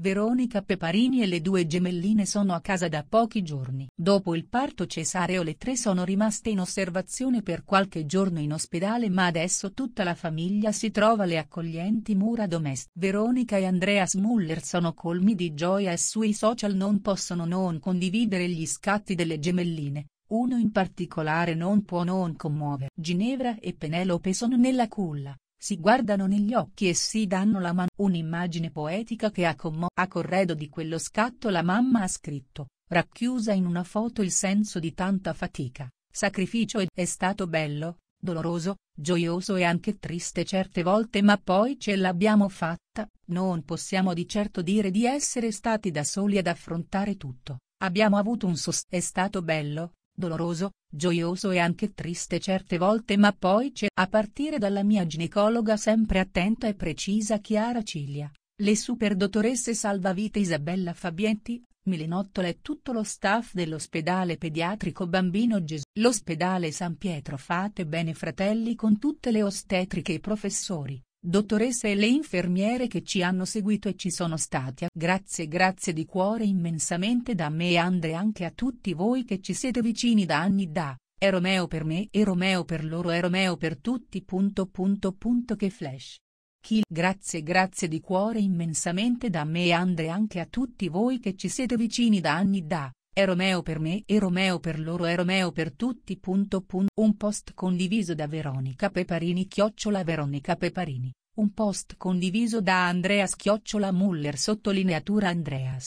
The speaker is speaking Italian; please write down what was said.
Veronica Peparini e le due gemelline sono a casa da pochi giorni. Dopo il parto cesareo le tre sono rimaste in osservazione per qualche giorno in ospedale ma adesso tutta la famiglia si trova alle accoglienti mura domestiche. Veronica e Andreas Muller sono colmi di gioia e sui social non possono non condividere gli scatti delle gemelline. Uno in particolare non può non commuovere. Ginevra e Penelope sono nella culla, si guardano negli occhi e si danno la mano. Un'immagine poetica che ha commo. A corredo di quello scatto la mamma ha scritto, racchiusa in una foto il senso di tanta fatica, sacrificio ed è stato bello, doloroso, gioioso e anche triste certe volte ma poi ce l'abbiamo fatta, non possiamo di certo dire di essere stati da soli ad affrontare tutto, abbiamo avuto un sostegno. È stato bello, doloroso, gioioso e anche triste certe volte ma poi c'è a partire dalla mia ginecologa sempre attenta e precisa Chiara Ciglia, le super dottoresse salvavite Isabella Fabietti, Milinottola e tutto lo staff dell'ospedale pediatrico Bambino Gesù. L'ospedale San Pietro fate bene fratelli con tutte le ostetriche e professori, Dottoressa e le infermiere che ci hanno seguito e ci sono stati a grazie grazie di cuore immensamente da me e Andre anche a tutti voi che ci siete vicini da anni da, è Romeo per me e Romeo per loro è Romeo per tutti punto punto punto che flash. Chi grazie grazie di cuore immensamente da me e Andre anche a tutti voi che ci siete vicini da anni da, è Romeo per me e Romeo per loro è Romeo per tutti. Un post condiviso da Veronica Peparini Chiocciola Veronica Peparini, un post condiviso da Andreas Chiocciola Muller sottolineatura Andreas,